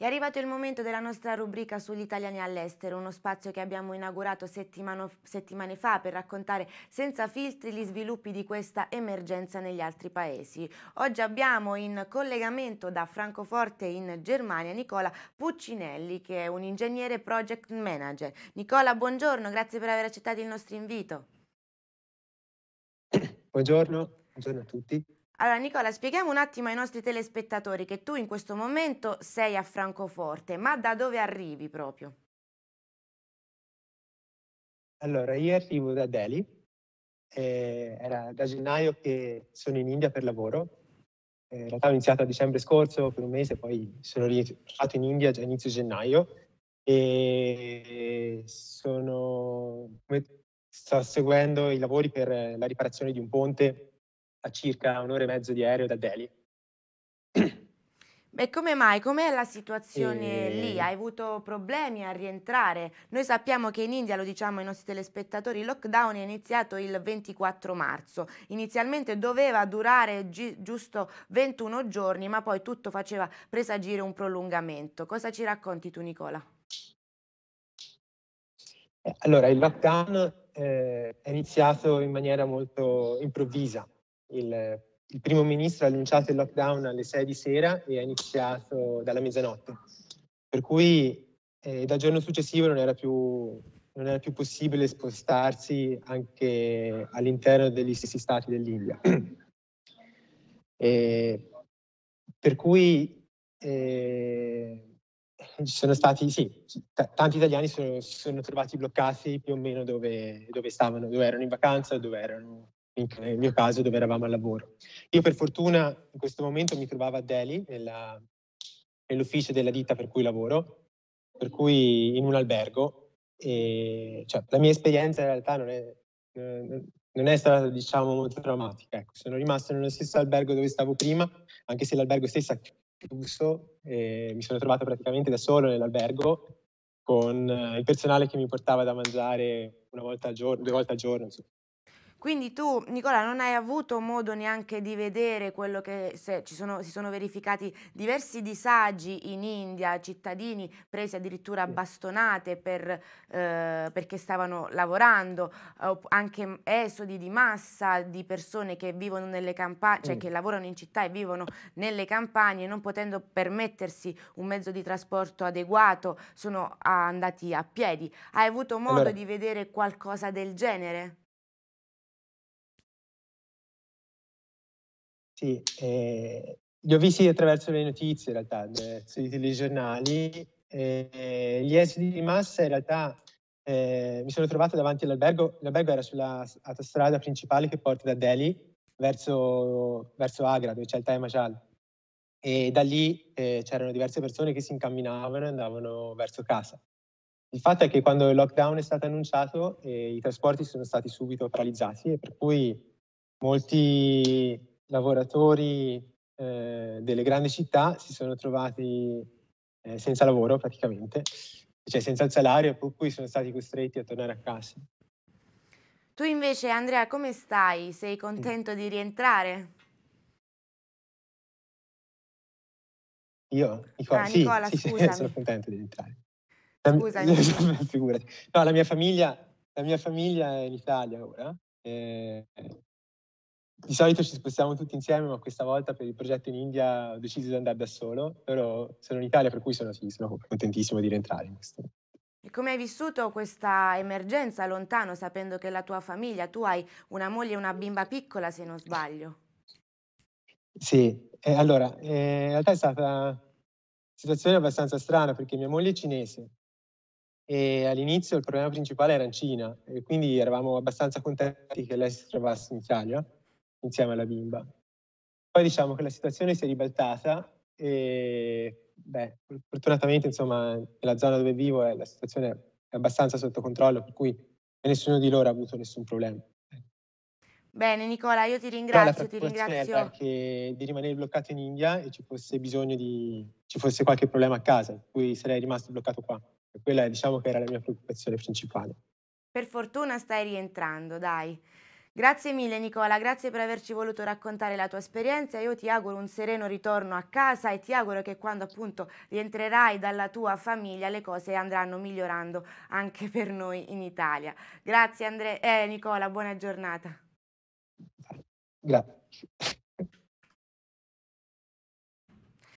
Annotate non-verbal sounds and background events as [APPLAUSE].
È arrivato il momento della nostra rubrica sugli italiani all'estero, uno spazio che abbiamo inaugurato settimane fa per raccontare senza filtri gli sviluppi di questa emergenza negli altri paesi. Oggi abbiamo in collegamento da Francoforte in Germania Nicola Puccinelli che è un ingegnere project manager. Nicola, buongiorno, grazie per aver accettato il nostro invito. Buongiorno, buongiorno a tutti. Allora Nicola, spieghiamo un attimo ai nostri telespettatori che tu in questo momento sei a Francoforte, ma da dove arrivi proprio? Allora, io arrivo da Delhi, eh, era da gennaio che sono in India per lavoro, eh, in realtà ho iniziato a dicembre scorso per un mese, poi sono rientrato in India già inizio gennaio e sono, sto seguendo i lavori per la riparazione di un ponte a circa un'ora e mezzo di aereo da Delhi. E come mai? Com'è la situazione e... lì? Hai avuto problemi a rientrare? Noi sappiamo che in India, lo diciamo ai nostri telespettatori, il lockdown è iniziato il 24 marzo. Inizialmente doveva durare gi giusto 21 giorni, ma poi tutto faceva presagire un prolungamento. Cosa ci racconti tu, Nicola? Eh, allora, il lockdown eh, è iniziato in maniera molto improvvisa il, il primo ministro ha annunciato il lockdown alle 6 di sera e ha iniziato dalla mezzanotte. Per cui eh, dal giorno successivo non era, più, non era più possibile spostarsi anche all'interno degli stessi stati dell'India. [CLEARS THROAT] E, per cui eh, sono stati, sì, t- tanti italiani si sono, sono, trovati bloccati più o meno dove, dove stavano, dove erano in vacanza, dove erano nel mio caso dove eravamo al lavoro. Io per fortuna in questo momento mi trovavo a Delhi, nella, nell'ufficio della ditta per cui lavoro, per cui in un albergo. E, cioè, la mia esperienza in realtà non è, non è stata diciamo molto traumatica. Ecco, sono rimasto nello stesso albergo dove stavo prima, anche se l'albergo stesso ha chiuso, e mi sono trovato praticamente da solo nell'albergo con il personale che mi portava da mangiare una volta al giorno, due volte al giorno, insomma. Quindi tu, Nicola, non hai avuto modo neanche di vedere quello che se, sono, si sono verificati diversi disagi in India, cittadini presi addirittura a bastonate per, eh, perché stavano lavorando, anche esodi di massa di persone che vivono nelle campagne, cioè che lavorano in città e vivono nelle campagne, non potendo permettersi un mezzo di trasporto adeguato, sono andati a piedi. Hai avuto modo allora. di vedere qualcosa del genere? Sì, eh, li ho visti attraverso le notizie, in realtà, sui telegiornali. Eh, gli esiti di massa, in realtà, eh, mi sono trovato davanti all'albergo. L'albergo era sulla autostrada principale che porta da Delhi verso, verso Agra, dove c'è il Taj Mahal. E da lì eh, c'erano diverse persone che si incamminavano e andavano verso casa. Il fatto è che quando il lockdown è stato annunciato, eh, i trasporti sono stati subito paralizzati e per cui molti lavoratori eh, delle grandi città si sono trovati eh, senza lavoro praticamente, cioè senza il salario, per cui sono stati costretti a tornare a casa. Tu invece Andrea come stai? Sei mm. contento di rientrare? Io? Nicola, ah, sì, Nicola, sì, sì, [LAUGHS] sono contento di rientrare. Scusami. [LAUGHS] No, la mia famiglia, la mia famiglia è in Italia ora. Eh, di solito ci spostiamo tutti insieme, ma questa volta per il progetto in India ho deciso di andare da solo. Però sono in Italia, per cui sono, sì, sono contentissimo di rientrare in questo. E come hai vissuto questa emergenza lontano, sapendo che la tua famiglia, tu hai una moglie e una bimba piccola, se non sbaglio? Sì, eh, allora, eh, in realtà è stata una situazione abbastanza strana perché mia moglie è cinese e all'inizio il problema principale era in Cina e quindi eravamo abbastanza contenti che lei si trovasse in Italia insieme alla bimba. Poi diciamo che la situazione si è ribaltata e beh, fortunatamente insomma nella zona dove vivo è, eh, la situazione è abbastanza sotto controllo per cui nessuno di loro ha avuto nessun problema. Bene Nicola, io ti ringrazio, ti ringrazio. Perché di rimanere bloccato in India e ci fosse bisogno di, ci fosse qualche problema a casa, per cui sarei rimasto bloccato qua. quella diciamo che era la mia preoccupazione principale. Per fortuna stai rientrando, dai. Grazie mille Nicola, grazie per averci voluto raccontare la tua esperienza. Io ti auguro un sereno ritorno a casa e ti auguro che quando appunto rientrerai dalla tua famiglia le cose andranno migliorando anche per noi in Italia. Grazie Andrea, eh, Nicola, buona giornata. Grazie.